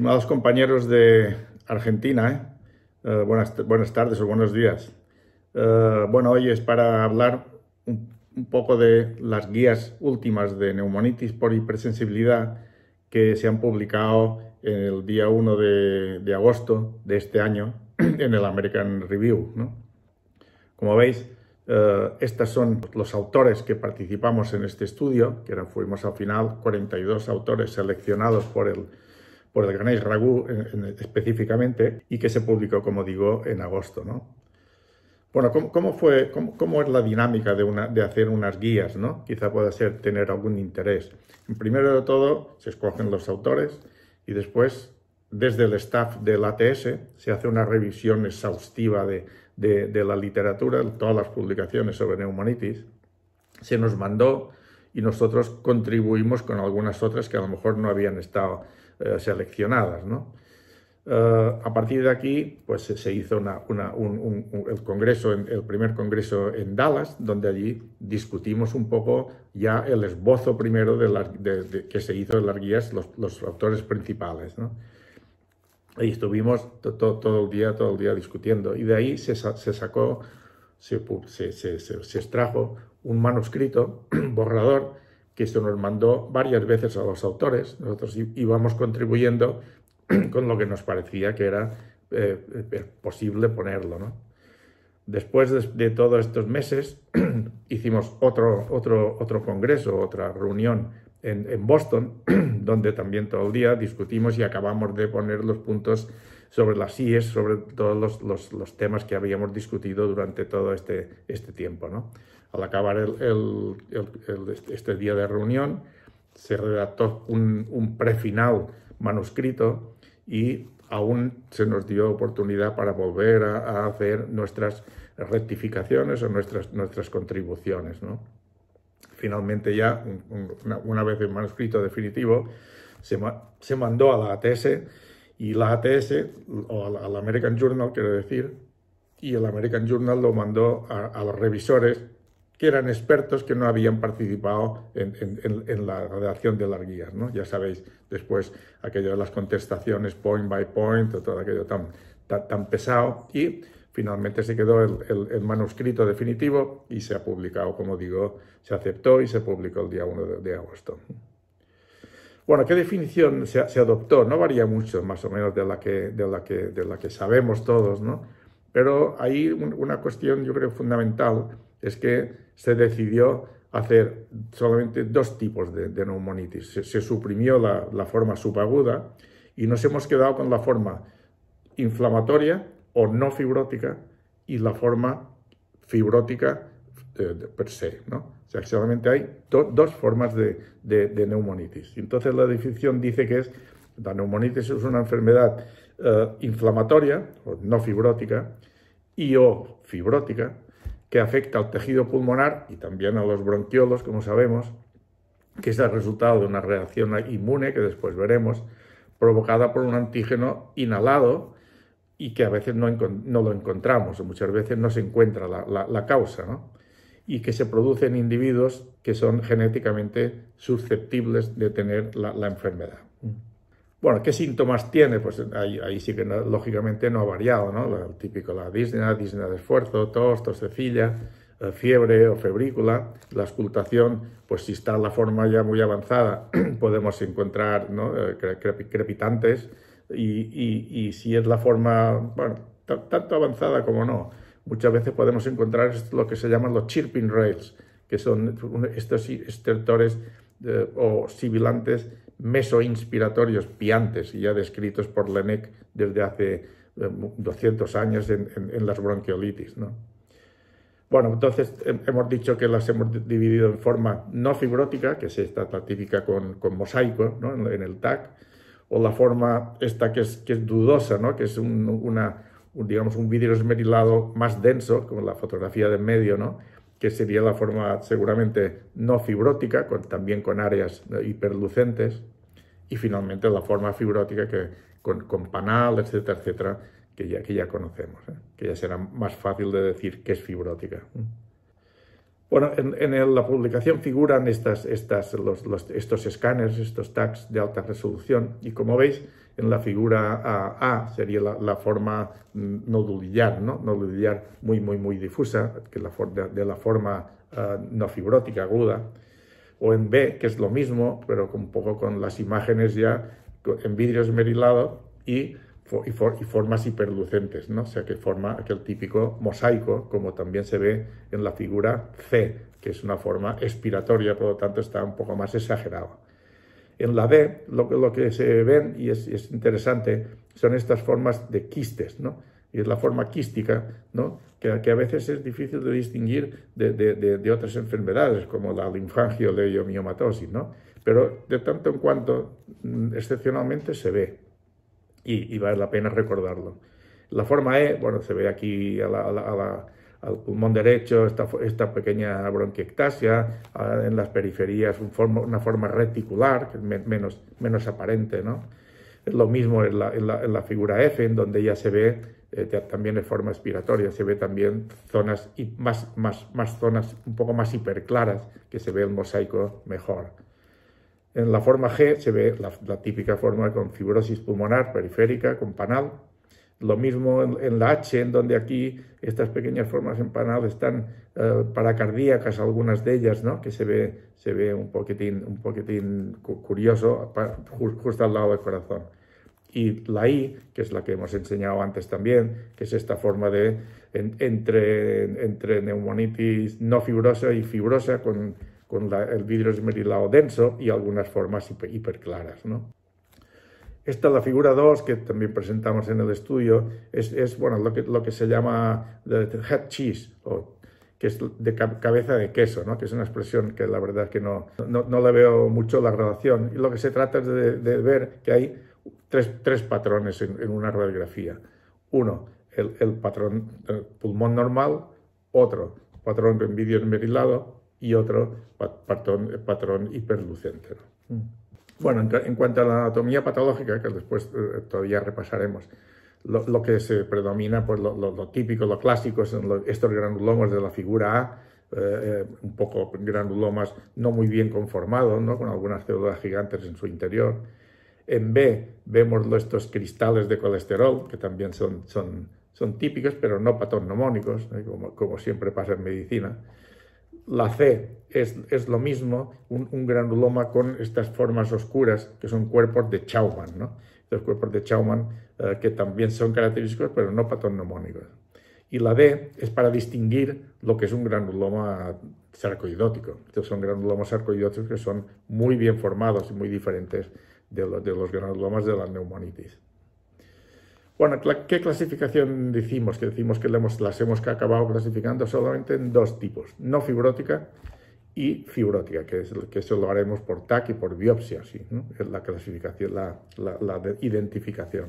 Estimados compañeros de Argentina, ¿eh? Eh, buenas, tardes o buenos días. Eh, bueno, hoy es para hablar un, poco de las guías últimas de neumonitis por hipersensibilidad que se han publicado el día 1 de, agosto de este año en el American Review. Como veis, estos son los autores que participamos en este estudio, que eran, fuimos al final 42 autores seleccionados por el por el Ganesh Ragú específicamente y que se publicó, como digo, en agosto. Bueno, ¿cómo, fue, cómo, es la dinámica de, una, de hacer unas guías? Quizá pueda ser tener algún interés. Primero de todo, se escogen los autores y después, desde el staff del ATS, se hace una revisión exhaustiva de, de la literatura, todas las publicaciones sobre neumonitis. Se nos mandó y nosotros contribuimos con algunas otras que a lo mejor no habían estado eh, seleccionadas. ¿no? Eh, a partir de aquí, pues se hizo una, un, el, congreso, el primer congreso en Dallas, donde allí discutimos un poco ya el esbozo primero de, la, que se hizo de las guías, los, autores principales. ¿no? estuvimos todo el día, todo el día discutiendo. Y de ahí se, sacó, se, se extrajo un manuscrito, borrador, que se nos mandó varias veces a los autores. Nosotros íbamos contribuyendo con lo que nos parecía que era eh, eh, posible ponerlo. ¿no? Después de, todos estos meses, hicimos otro, otro, otro congreso, otra reunión en, Boston, donde también todo el día discutimos y acabamos de poner los puntos sobre las IES, sobre todos los, los, los temas que habíamos discutido durante todo este, este tiempo. ¿no? Al acabar este día de reunión, se redactó un, un prefinal manuscrito y aún se nos dio oportunidad para volver a, hacer nuestras rectificaciones o nuestras, nuestras contribuciones. Finalmente ya, una, vez el manuscrito definitivo, se, mandó a la ATS y la ATS, o al, American Journal quiero decir, y el American Journal lo mandó a los revisores que eran expertos que no habían participado en, la redacción de las guías. Ya sabéis, después aquello de las contestaciones point by point, todo aquello tan, tan, pesado. Y finalmente se quedó el, manuscrito definitivo y se ha publicado, como digo, se aceptó y se publicó el día 1 de, agosto. Bueno, ¿qué definición se, adoptó? No varía mucho, más o menos, de la que, de la que, sabemos todos, ¿no? Pero hay una cuestión, yo creo, fundamental, es que se decidió hacer solamente dos tipos de, neumonitis. Se, suprimió la, forma subaguda y nos hemos quedado con la forma inflamatoria o no fibrótica y la forma fibrótica eh, per se. ¿no? O sea, solamente hay dos formas de, neumonitis. Entonces la definición dice que es la neumonitis es una enfermedad eh, inflamatoria o no fibrótica y o fibrótica que afecta al tejido pulmonar y también a los bronquiolos, como sabemos, que es el resultado de una reacción inmune que después veremos, provocada por un antígeno inhalado y que a veces no, lo encontramos, o muchas veces no se encuentra la, causa, ¿no? y que se produce en individuos que son genéticamente susceptibles de tener la enfermedad. Bueno, ¿qué síntomas tiene? Pues ahí, sí que lógicamente no ha variado, ¿no? típico, la disnea, disnea de esfuerzo, tos, tos de eh, fiebre o febrícula. La auscultación, pues si está la forma ya muy avanzada, podemos encontrar eh, crepitantes. Y, y, si es la forma, bueno, tanto avanzada como no, muchas veces podemos encontrar lo que se llaman los chirping rails, que son estos estertores o sibilantes mesoinspiratorios piantes, ya descritos por Lenec desde hace 200 eh, años en, las bronquiolitis. ¿no? Bueno, entonces hemos dicho que las hemos dividido en forma no fibrótica, que es esta la con, mosaico ¿no? en, el TAC, o la forma esta que es, dudosa, ¿no? que es un, una, digamos, un vidrio esmerilado más denso, como la fotografía de medio, ¿no? que sería la forma seguramente no fibrótica, también con áreas eh, hiperlucentes, y finalmente la forma fibrótica que, con, panal, etcétera, etcétera, que ya, que ya conocemos, ¿eh? que ya será más fácil de decir que es fibrótica. ¿eh? Bueno, en, la publicación figuran estas, estos escáneres, estos tags de alta resolución, y como veis, en la figura A, sería la, forma nodulillar, ¿no? muy, muy, muy difusa, que la de, de, la forma ah, no fibrótica aguda, o en B, que es lo mismo, pero un poco con las imágenes ya en vidrio esmerilado y, y, formas hiperlucentes, ¿no? o sea, que forma aquel típico mosaico, como también se ve en la figura C, que es una forma expiratoria, por lo tanto está un poco más exagerado. En la B lo, lo que se ven, y es, interesante, son estas formas de quistes, ¿no? Y es la forma quística, ¿no? Que, que a veces es difícil de distinguir de, otras enfermedades, como la leiomiomatosis, ¿no? Pero de tanto en cuanto, mm, excepcionalmente, se ve. Y, vale la pena recordarlo. La forma E, bueno, se ve aquí a la al pulmón derecho, esta, esta pequeña bronquiectasia, ah, en las periferias una forma reticular, que menos, menos aparente, ¿no? Lo mismo en la, figura F, en donde ya se ve eh, también en forma expiratoria, se ve también zonas y más, más, más zonas un poco más hiperclaras, que se ve el mosaico mejor. En la forma G se ve la, la típica forma con fibrosis pulmonar periférica, con panal, lo mismo en, la H, en donde aquí estas pequeñas formas empanadas están para eh, paracardíacas, algunas de ellas, ¿no? que se ve, se ve un, poquitín, un poquitín curioso justo al lado del corazón. Y la I, que es la que hemos enseñado antes también, que es esta forma de entre, entre neumonitis no fibrosa y fibrosa con, con el vidrio esmerilado denso y algunas formas hiper, claras ¿no? Esta es la figura 2 que también presentamos en el estudio, es, bueno, lo, que, lo que se llama head cheese, o, que es de cabeza de queso, ¿no? que es una expresión que la verdad es que no, no, le veo mucho la relación. Y lo que se trata es de, ver que hay tres, tres patrones en, una radiografía. Uno, el, el patrón eh, pulmón normal, otro, patrón envidio enmerilado y otro, patrón, patrón hiperlucente. Mm. Bueno, en, cuanto a la anatomía patológica, que después eh, todavía repasaremos, lo, que se predomina, pues lo, típico, lo clásico, son estos granulomas de la figura A, eh, eh, un poco granulomas no muy bien conformados, con algunas células gigantes en su interior. En B vemos estos cristales de colesterol, que también son, típicos, pero no patognomónicos, como siempre pasa en medicina. La C es, lo mismo, un, granuloma con estas formas oscuras, que son cuerpos de Schaumann, ¿no? Los cuerpos de Schaumann eh, que también son característicos, pero no patognomónicos. Y la D es para distinguir lo que es un granuloma sarcoidótico. Estos son granulomas sarcoidóticos que son muy bien formados y muy diferentes de, los, de los granulomas de la neumonitis. Bueno, ¿qué clasificación decimos? Que decimos que las hemos acabado clasificando solamente en dos tipos, no fibrótica y fibrótica, que, eso lo haremos por TAC y por biopsia, sí, es la clasificación, la, identificación.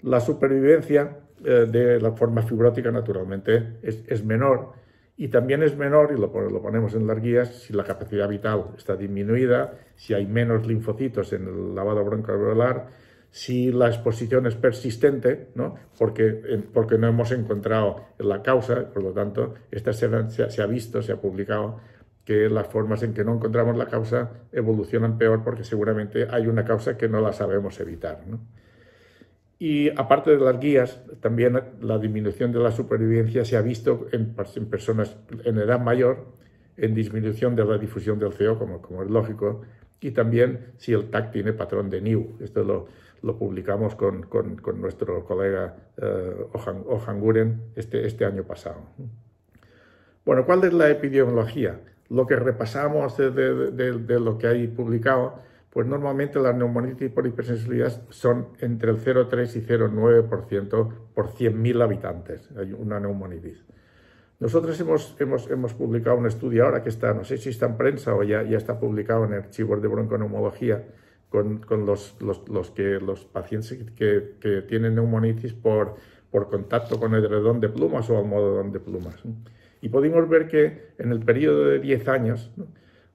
La supervivencia eh, de la forma fibrótica, naturalmente, es, menor y también es menor, y lo, lo, ponemos en las guías, si la capacidad vital está disminuida, si hay menos linfocitos en el lavado broncoalveolar, si la exposición es persistente, ¿no? Porque, eh, porque no hemos encontrado la causa, por lo tanto, esta se, se, ha visto, se ha publicado, que las formas en que no encontramos la causa evolucionan peor porque seguramente hay una causa que no la sabemos evitar. ¿no? Y aparte de las guías, también la disminución de la supervivencia se ha visto en, personas en edad mayor, en disminución de la difusión del e CO, como, es lógico, y también si el TAC tiene patrón de New. Esto lo, lo publicamos con, con, nuestro colega eh, este, este, año pasado. Bueno, ¿cuál es la epidemiología? Lo que repasamos de, lo que hay publicado, pues normalmente las neumonitis por hipersensibilidad son entre el 0,3 y 0,9% por 100.000 habitantes, hay una neumonitis. Nosotros hemos, hemos, publicado un estudio ahora que está, no sé si está en prensa o ya, ya está publicado en archivos de bronconeumología, con, los, que, los pacientes que, tienen neumonitis por, por contacto con el redón de plumas o almohadón de plumas. Y podemos ver que en el periodo de 10 años,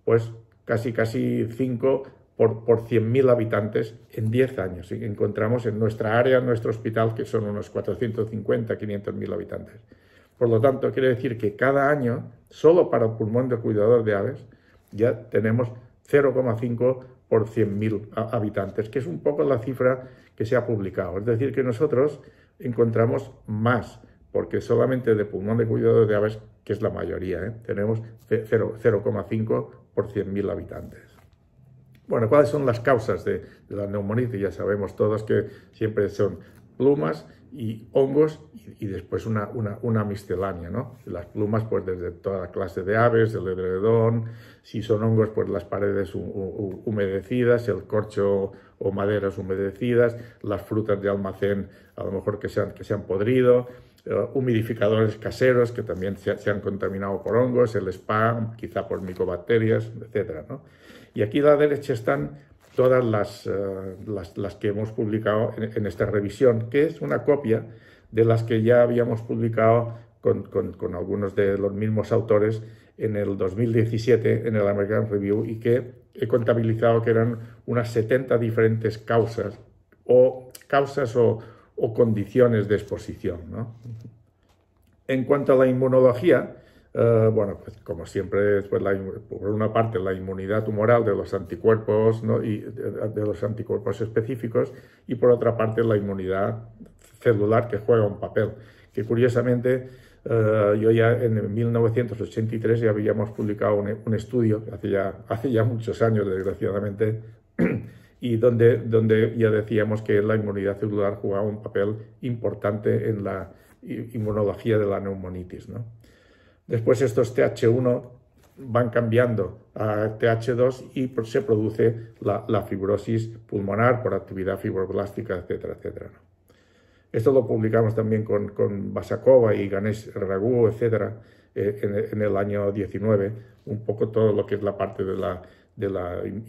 pues casi casi 5 por, 100.000 habitantes en 10 años. Y encontramos en nuestra área, en nuestro hospital, que son unos 450, 500.000 habitantes. Por lo tanto, quiere decir que cada año, solo para el pulmón de cuidador de aves, ya tenemos 0,5 por 100.000 habitantes, que es un poco la cifra que se ha publicado. Es decir, que nosotros encontramos más, porque solamente de pulmón de cuidado de aves, que es la mayoría, ¿eh? tenemos 0,5 por 100.000 habitantes. Bueno, ¿cuáles son las causas de, la neumonía? Ya sabemos todos que siempre son plumas y hongos y, después una, una, miscelánea, ¿no? Las plumas, pues desde toda clase de aves, el edredón, si son hongos, pues las paredes humedecidas, el corcho o maderas humedecidas, las frutas de almacén a lo mejor que se han, que se han podrido, eh, humidificadores caseros que también se, han contaminado por hongos, el spam, quizá por micobacterias, etc. Y aquí a la derecha están todas eh, las, que hemos publicado en, esta revisión, que es una copia de las que ya habíamos publicado con, algunos de los mismos autores en el 2017 en el American Review y que he contabilizado que eran unas 70 diferentes causas o causas o, condiciones de exposición. En cuanto a la inmunología, eh, bueno, pues como siempre, pues por una parte la inmunidad tumoral de los anticuerpos y eh, de, los anticuerpos específicos y por otra parte la inmunidad celular que juega un papel. Que curiosamente eh, yo ya en 1983 ya habíamos publicado un, estudio hace ya muchos años desgraciadamente y donde donde ya decíamos que la inmunidad celular jugaba un papel importante en la inmunología de la neumonitis, ¿no? Después estos TH1 van cambiando a TH2 y se produce la, fibrosis pulmonar por actividad fibroblástica, etcétera, etcétera. Esto lo publicamos también con, Basakova y Ganesh Raghu, etcétera, eh, en, el año 19, un poco todo lo que es la parte de la,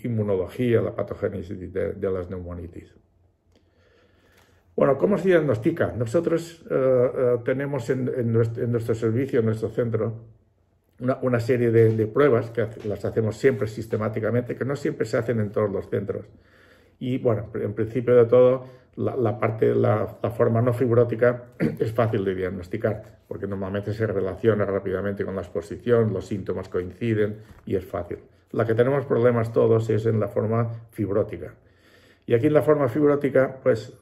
inmunología, la patogénesis de las neumonitis. Bueno, ¿cómo se diagnostica? Nosotros eh, eh, tenemos en, nuestro, servicio, en nuestro centro, una, serie de, pruebas que las hacemos siempre sistemáticamente, que no siempre se hacen en todos los centros. Y bueno, en principio de todo, la, parte, de la, forma no fibrótica es fácil de diagnosticar, porque normalmente se relaciona rápidamente con la exposición, los síntomas coinciden y es fácil. La que tenemos problemas todos es en la forma fibrótica. Y aquí en la forma fibrótica, pues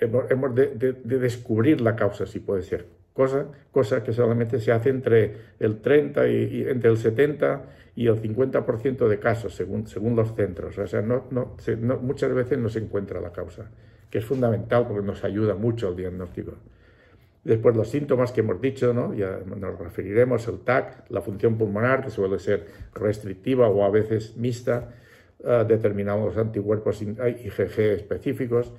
hemos, de, descubrir la causa, si puede ser. Cosa, cosa que solamente se hace entre el 30 y, entre el 70 y el 50% de casos, según, los centros. O sea, muchas veces no se encuentra la causa, que es fundamental porque nos ayuda mucho el diagnóstico. Después los síntomas que hemos dicho, ya nos referiremos, al TAC, la función pulmonar, que suele ser restrictiva o a veces mixta, ah, determinados anticuerpos IgG ah, específicos,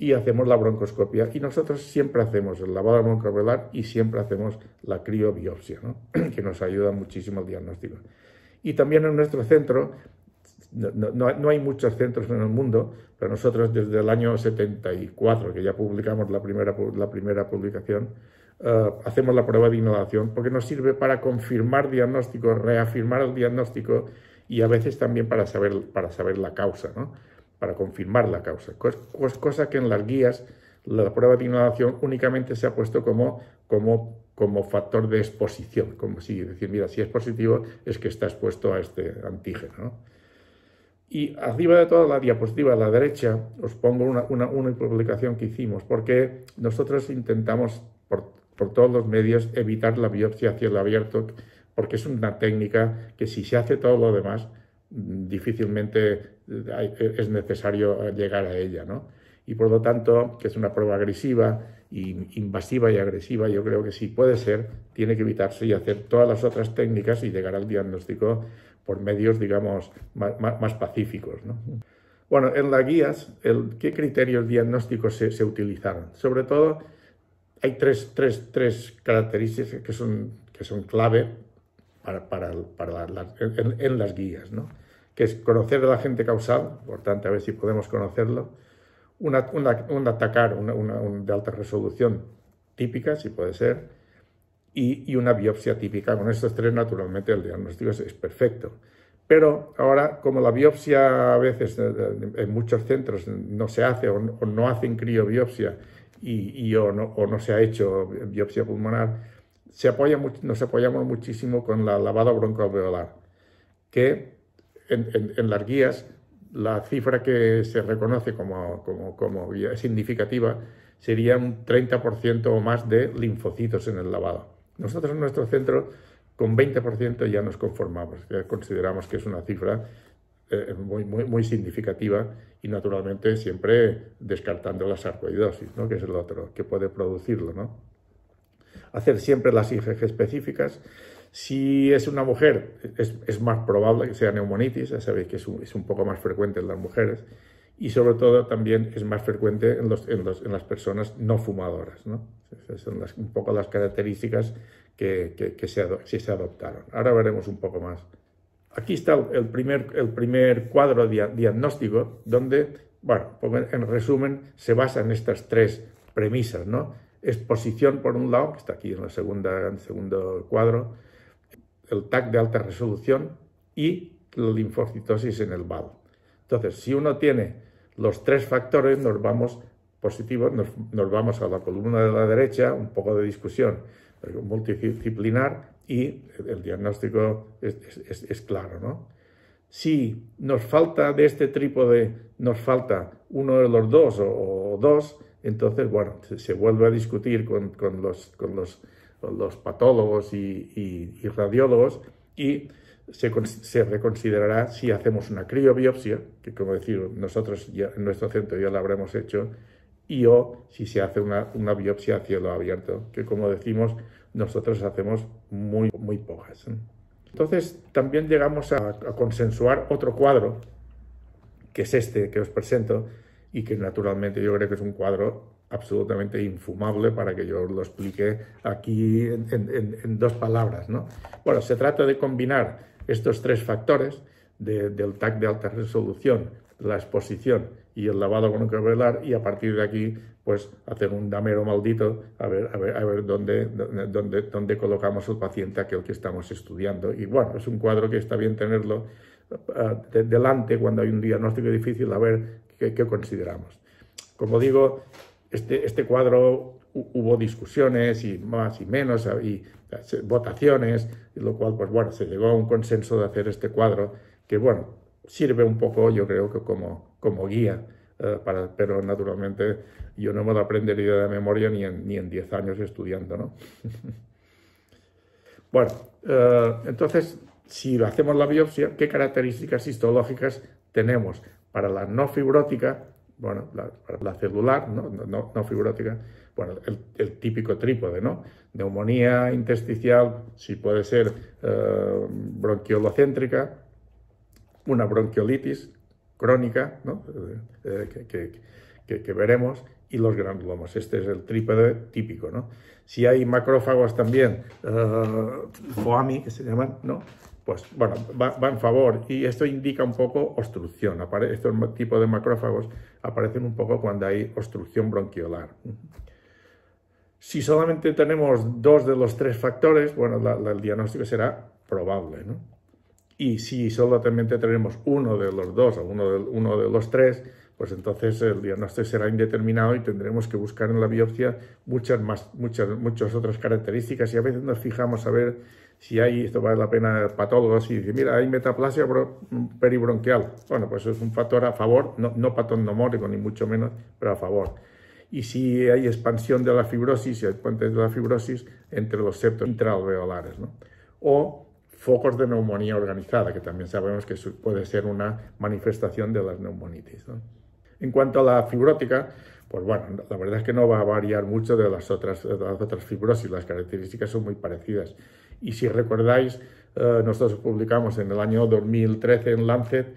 y hacemos la broncoscopia. Y nosotros siempre hacemos el lavado broncoalveolar y siempre hacemos la criobiopsia, que nos ayuda muchísimo al diagnóstico. Y también en nuestro centro, no, hay muchos centros en el mundo, pero nosotros desde el año 74, que ya publicamos la primera, la primera publicación, eh, hacemos la prueba de inhalación porque nos sirve para confirmar diagnóstico, reafirmar el diagnóstico y a veces también para saber, para saber la causa, para confirmar la causa, cosa que en las guías la prueba de inhalación únicamente se ha puesto como, como, como factor de exposición, como si decir, mira, si es positivo es que está expuesto a este antígeno. Y arriba de toda la diapositiva a la derecha os pongo una, publicación que hicimos, porque nosotros intentamos por, por todos los medios evitar la biopsia a cielo abierto, porque es una técnica que si se hace todo lo demás, difícilmente eh, eh, es necesario eh, llegar a ella, ¿no? Y por lo tanto, que es una prueba agresiva, invasiva y agresiva, yo creo que si puede ser, tiene que evitarse y hacer todas las otras técnicas y llegar al diagnóstico por medios, digamos, más, pacíficos, Bueno, en las guías, el, ¿qué criterios diagnósticos se, se, utilizaron? Sobre todo, hay tres, tres, características que son, que son clave para, para, para en, las guías, ¿no? que es conocer la gente causal, importante a ver si podemos conocerlo, una, una, un atacar una, de alta resolución típica, si puede ser, y, y una biopsia típica. Con estos tres, naturalmente, el diagnóstico es, perfecto. Pero ahora, como la biopsia a veces eh, eh, en muchos centros no se hace o no, hacen criobiopsia y, y o no se ha hecho biopsia pulmonar, apoya, nos apoyamos muchísimo con la lavada broncoalveolar, que en, las guías la cifra que se reconoce como, significativa sería un 30% o más de linfocitos en el lavado. Nosotros en nuestro centro con 20% ya nos conformamos, consideramos que es una cifra eh, muy, muy, muy, significativa y naturalmente siempre descartando la sarcoidosis, ¿no? que es el otro que puede producirlo. ¿no? hacer siempre las IgG específicas. Si es una mujer, es, más probable que sea neumonitis, ya sabéis que es un, poco más frecuente en las mujeres y sobre todo también es más frecuente en, las personas no fumadoras. ¿no? Esas son un poco las características que, se, adoptaron. Ahora veremos un poco más. Aquí está el primer, cuadro diagnóstico donde, bueno, pues en resumen, se basa en estas tres premisas, ¿no? exposición, por un lado, que está aquí en, la segunda, el segundo cuadro, el TAC de alta resolución y la linfocitosis en el BAL. Entonces, si uno tiene los tres factores, nos vamos positivos, nos, vamos a la columna de la derecha, un poco de discusión multidisciplinar y el diagnóstico es, claro, ¿no? Si nos falta de este trípode, nos falta uno de los dos o dos, entonces, bueno, se, vuelve a discutir con, los, patólogos y, radiólogos y se, se, reconsiderará si hacemos una criobiopsia, que como decimos nosotros ya, en nuestro centro ya la habremos hecho, y o si se hace una, biopsia a cielo abierto, que como decimos, nosotros hacemos muy, muy pocas. Entonces, también llegamos a consensuar otro cuadro, que es este que os presento, y que naturalmente yo creo que es un cuadro absolutamente infumable para que yo lo explique aquí en, dos palabras. ¿no? Bueno, se trata de combinar estos tres factores del TAC de alta resolución, la exposición y el lavado con un velar y a partir de aquí pues hacer un damero maldito a ver, a ver, a ver dónde, dónde, dónde colocamos el paciente aquel que estamos estudiando. Y bueno, es un cuadro que está bien tenerlo ah, delante cuando hay un diagnóstico difícil, a ver que, consideramos. Como digo, este, este cuadro hubo discusiones y más y menos, ah, y ah, votaciones, lo cual, pues bueno, se llegó a un consenso de hacer este cuadro que, bueno, sirve un poco, yo creo que como, como guía, eh, para, pero naturalmente yo no me aprender aprendería de memoria ni en, ni en 10 años estudiando, ¿no? bueno, eh, entonces, si lo hacemos la biopsia, ¿qué características histológicas tenemos? Para la no fibrótica, bueno, para la celular, ¿no? No, fibrótica, bueno, el, típico trípode, ¿no? Neumonía intersticial, si puede ser eh, bronquiolocéntrica, una bronquiolitis crónica, ¿no? Eh, eh, que, veremos, y los granulomas. Este es el trípode típico, ¿no? Si hay macrófagos también, foami, que se llaman, ¿no? Pues, bueno, va, en favor y esto indica un poco obstrucción. estos tipos de macrófagos aparecen un poco cuando hay obstrucción bronquiolar. Si solamente tenemos dos de los tres factores, bueno, el diagnóstico será probable, Y si solamente tenemos uno de los dos o uno de, uno de los tres, pues entonces el diagnóstico será indeterminado y tendremos que buscar en la biopsia muchas, más, muchas, muchas otras características y a veces nos fijamos a ver si hay, esto vale la pena patólogos, y dice, mira, hay metaplasia peribronquial. Bueno, pues es un factor a favor, no, no patognomórico ni mucho menos, pero a favor. Y si hay expansión de la fibrosis, si hay puentes de la fibrosis entre los septos intraalveolares, ¿no? O focos de neumonía organizada, que también sabemos que puede ser una manifestación de las neumonitis. En cuanto a la fibrótica, pues bueno, la verdad es que no va a variar mucho de las de las otras fibrosis, las características son muy parecidas. Y si recordáis, eh, nosotros publicamos en el año 2013 en Lancet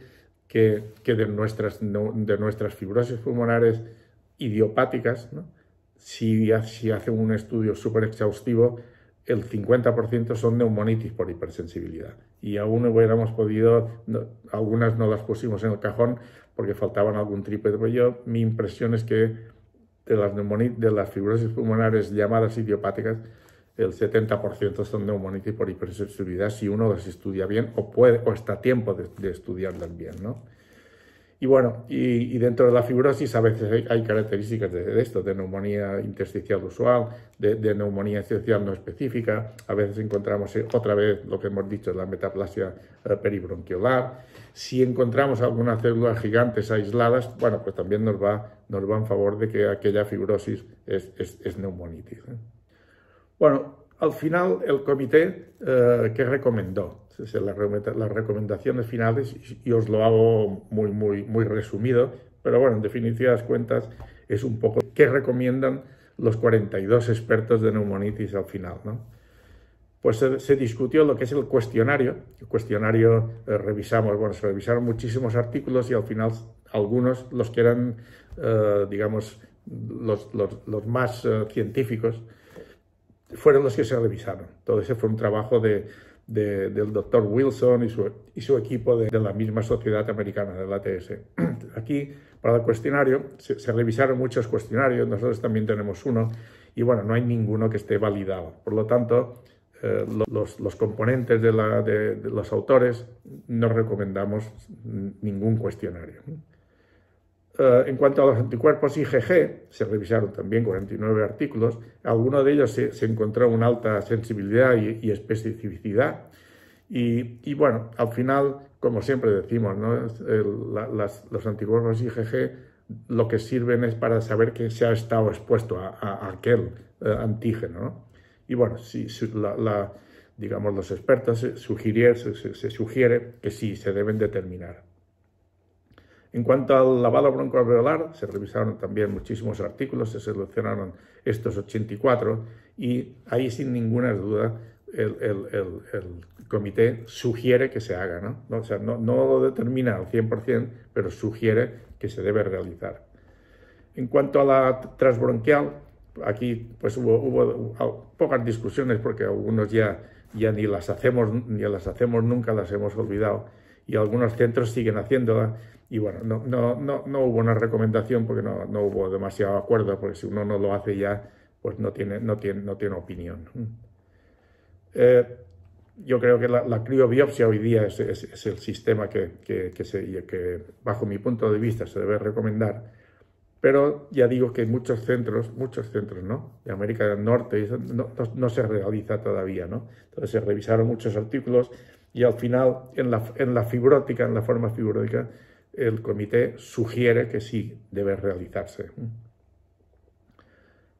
que, de, nuestras, de nuestras fibrosis pulmonares idiopáticas, si, si hacen un estudio súper exhaustivo, el 50% son neumonitis por hipersensibilidad. Y aún hubiéramos podido, algunas no las pusimos en el cajón porque faltaban algún trípode. Pero yo, mi impresión es que de las, de las fibrosis pulmonares llamadas idiopáticas, el 70% son neumonitis por hipersensibilidad si uno las estudia bien o, puede, o está a tiempo de, estudiarlas bien, Y bueno, y, dentro de la fibrosis a veces hay, características de, esto, de neumonía intersticial usual, de, neumonía intersticial no específica, a veces encontramos eh, otra vez lo que hemos dicho, la metaplasia eh, peribronquiolar. Si encontramos algunas células gigantes aisladas, bueno, pues también nos va, nos va en favor de que aquella fibrosis es, es, neumonitis. Bueno, al final el comité eh, ¿qué que recomendó, las, recomendaciones finales, y os lo hago muy, muy, muy resumido, pero bueno, en las cuentas es un poco qué recomiendan los 42 expertos de neumonitis al final, ¿no? Pues se, discutió lo que es el cuestionario. El cuestionario eh, revisamos, bueno, se revisaron muchísimos artículos y al final algunos, los que eran, eh, digamos, los, más científicos, fueron los que se revisaron. Todo ese fue un trabajo del doctor Wilson y su, equipo de, la misma sociedad americana, del ATS. Aquí, para el cuestionario, se, revisaron muchos cuestionarios, nosotros también tenemos uno, y bueno, no hay ninguno que esté validado. Por lo tanto, eh, los, componentes de, los autores no recomendamos ningún cuestionario. Eh, en cuanto a los anticuerpos IgG, se revisaron también 49 artículos, algunos de ellos se, se encontró una alta sensibilidad y, especificidad. Y, bueno, al final, como siempre decimos, ¿no? los anticuerpos IgG lo que sirven es para saber que se ha estado expuesto a, aquel eh, antígeno. Y bueno, si, digamos, los expertos eh, sugirieron, se sugiere que sí, se deben determinar. En cuanto al lavado broncoalveolar, se revisaron también muchísimos artículos, se seleccionaron estos 84 y ahí sin ninguna duda el, comité sugiere que se haga, ¿no? O sea, no, lo determina al 100%, pero sugiere que se debe realizar. En cuanto a la transbronquial, aquí pues hubo, pocas discusiones porque algunos ya, ya ni las hacemos, ni las hacemos nunca, las hemos olvidado y algunos centros siguen haciéndola. Y bueno, no, no, no, no hubo una recomendación porque no, no, hubo demasiado acuerdo, porque si uno no lo hace ya, pues no tiene, no tiene, no tiene opinión. Eh, yo creo que la, la, criobiopsia hoy día es, es, el sistema que, que, que, bajo mi punto de vista, se debe recomendar. Pero ya digo que muchos centros, muchos centros, ¿no? De América del Norte, no, no se realiza todavía, ¿no? Entonces se revisaron muchos artículos y al final en la, en la fibrótica, en la forma fibrótica, el comité sugiere que sí debe realizarse.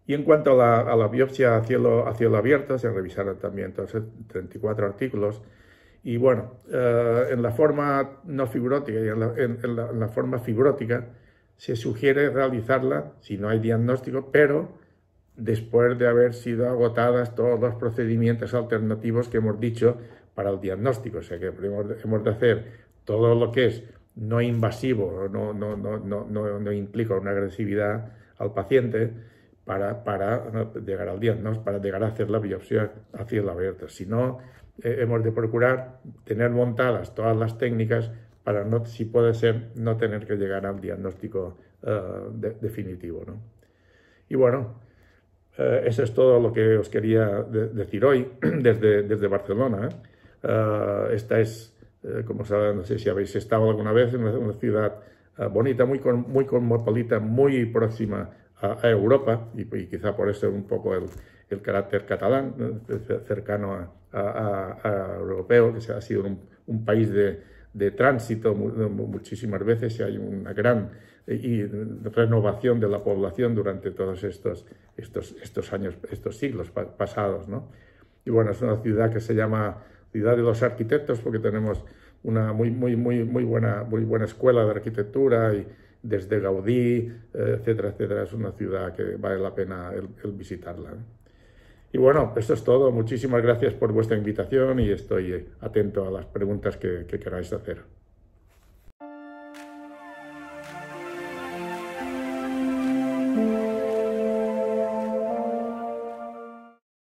Y en cuanto a la, biopsia a cielo, cielo, abierto, se revisaron también entonces 34 artículos. Y bueno, eh, en la forma no fibrótica y en la, forma fibrótica se sugiere realizarla si no hay diagnóstico, pero después de haber sido agotadas todos los procedimientos alternativos que hemos dicho para el diagnóstico. O sea que hemos de hacer todo lo que es no invasivo, no, no, no, no implica una agresividad al paciente para, llegar al diagnóstico, para llegar a hacer la biopsia a la abierto. Si no, eh, hemos de procurar tener montadas todas las técnicas para, no, si puede ser, no tener que llegar al diagnóstico eh, definitivo. Y bueno, eh, eso es todo lo que os quería decir hoy desde, desde Barcelona. Eh, esta es, eh, como saben, no sé si habéis estado alguna vez en una, ciudad eh, bonita, muy, muy cosmopolita, muy próxima a, Europa y, quizá por eso un poco el, carácter catalán, cercano a, europeo, que ha sido un, país de, tránsito muchísimas veces y hay una gran renovación de la población durante todos estos, estos, años, estos siglos pasados. Y bueno, es una ciudad que se llama de los Arquitectos, porque tenemos una muy, muy, muy, muy, buena, muy buena escuela de arquitectura y desde Gaudí, eh, etcétera, etcétera. Es una ciudad que vale la pena visitarla. Y bueno, esto es todo. Muchísimas gracias por vuestra invitación y estoy atento a las preguntas que queráis hacer.